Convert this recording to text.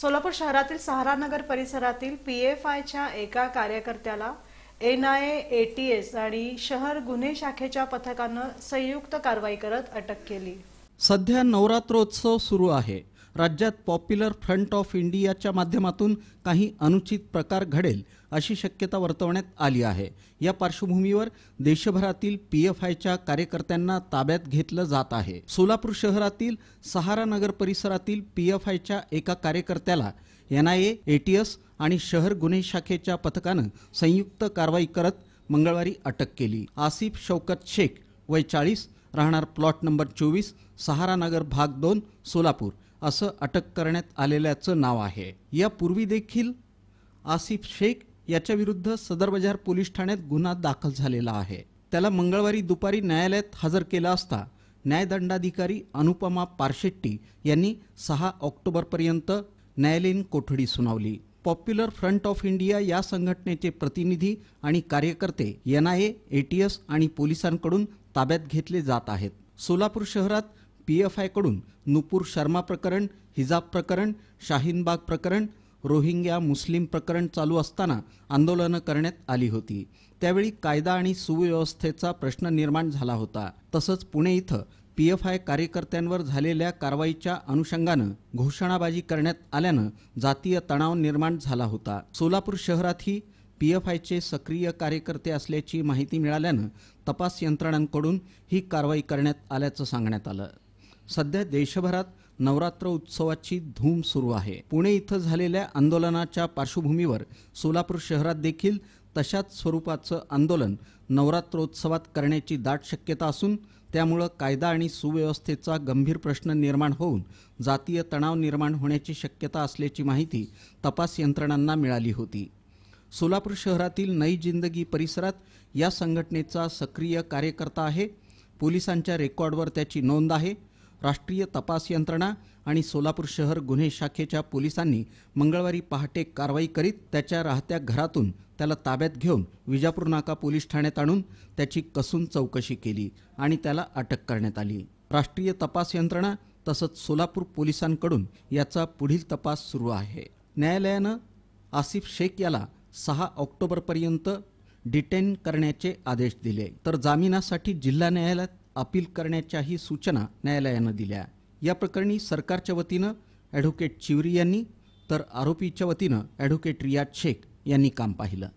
सोलापूर शहरातील सहारा नगर परिसरातील पीएफआयच्या एका कार्यकर्त्याला एनआयए एटीएस आणि शहर गुन्हे शाखेच्या पथकानं संयुक्त कारवाई करत अटक केली सध्या नवरात्रोत्सव सुरू आहे राज्यात पॉप्युलर फ्रंट ऑफ इंडियाच्या माध्यमातून काही अनुचित प्रकार घडेल अशी शक्यता वर्तवण्यात आली आहे या पार्श्वभूमीवर देशभरातील पी एफ आयच्या कार्यकर्त्यांना ताब्यात घेतलं जात आहे सोलापूर शहरातील सहारा नगर परिसरातील पी एफ आयच्या एका कार्यकर्त्याला एन आय एटीएस आणि शहर गुन्हे शाखेच्या पथकानं संयुक्त कारवाई करत मंगळवारी अटक केली आसिफ शौकत शेख वय चाळीस राहणार प्लॉट नंबर चोवीस नगर भाग दोन सोलापूर असं अटक करण्यात आलेल्याचं नाव आहे यापूर्वी देखील आसिफ शेख याच्याविरुद्ध सदर बाजार पोलीस ठाण्यात गुन्हा दाखल झालेला आहे त्याला मंगळवारी दुपारी न्यायालयात हजर केला असता न्यायदंडाधिकारी अनुपमा पारशेट्टी यांनी सहा ऑक्टोबरपर्यंत न्यायालयीन कोठडी सुनावली पॉप्युलर फ्रंट ऑफ इंडिया या संघटनेचे प्रतिनिधी आणि कार्यकर्ते एन एटीएस आणि पोलिसांकडून ताब्यात घेतले जात आहेत सोलापूर शहरात पी एफ आयकडून नुपूर शर्मा प्रकरण हिजाब प्रकरण शाहीनबाग प्रकरण रोहिंग्या मुस्लिम प्रकरण चालू असताना आंदोलनं करण्यात आली होती त्यावेळी कायदा आणि सुव्यवस्थेचा प्रश्न निर्माण झाला होता तसंच पुणे इथं पी एफ आय कार्यकर्त्यांवर झालेल्या कारवाईच्या अनुषंगानं घोषणाबाजी करण्यात आल्यानं जातीय तणाव निर्माण झाला होता सोलापूर शहरातही पी एफ आयचे सक्रिय कार्यकर्ते असल्याची माहिती मिळाल्यानं तपास यंत्रणांकडून ही कारवाई करण्यात आल्याचं सांगण्यात आलं सध्या देशभरात नवरात्र उत्सवाची धूम सुरू आहे पुणे इथं झालेल्या आंदोलनाच्या पार्श्वभूमीवर सोलापूर शहरात देखील तशाच स्वरूपाचं आंदोलन नवरात्रोत्सवात करण्याची दाट शक्यता असून त्यामुळं कायदा आणि सुव्यवस्थेचा गंभीर प्रश्न निर्माण होऊन जातीय तणाव निर्माण होण्याची शक्यता असल्याची माहिती तपास यंत्रणांना मिळाली होती सोलापूर शहरातील नई जिंदगी परिसरात या संघटनेचा सक्रिय कार्यकर्ता आहे पोलिसांच्या रेकॉर्डवर त्याची नोंद आहे राष्ट्रीय तपास यंत्रणा आणि सोलापूर शहर गुन्हे शाखेच्या पोलिसांनी मंगळवारी पहाटे कारवाई करीत त्याच्या राहत्या घरातून त्याला ताब्यात घेऊन विजापूर नाका पोलीस ठाण्यात आणून त्याची कसून चौकशी केली आणि त्याला अटक करण्यात आली राष्ट्रीय तपास यंत्रणा तसंच सोलापूर पोलिसांकडून याचा पुढील तपास सुरू आहे न्यायालयानं आसिफ शेख याला सहा ऑक्टोबरपर्यंत डिटेन करण्याचे आदेश दिले तर जामिनासाठी जिल्हा न्यायालयात अपील करण्याच्याही सूचना न्यायालयानं दिल्या या प्रकरणी सरकारच्या वतीनं ॲडव्होकेट चिवरी यांनी तर आरोपीच्या वतीनं ॲडव्होकेट रियाज शेख यांनी काम पाहिलं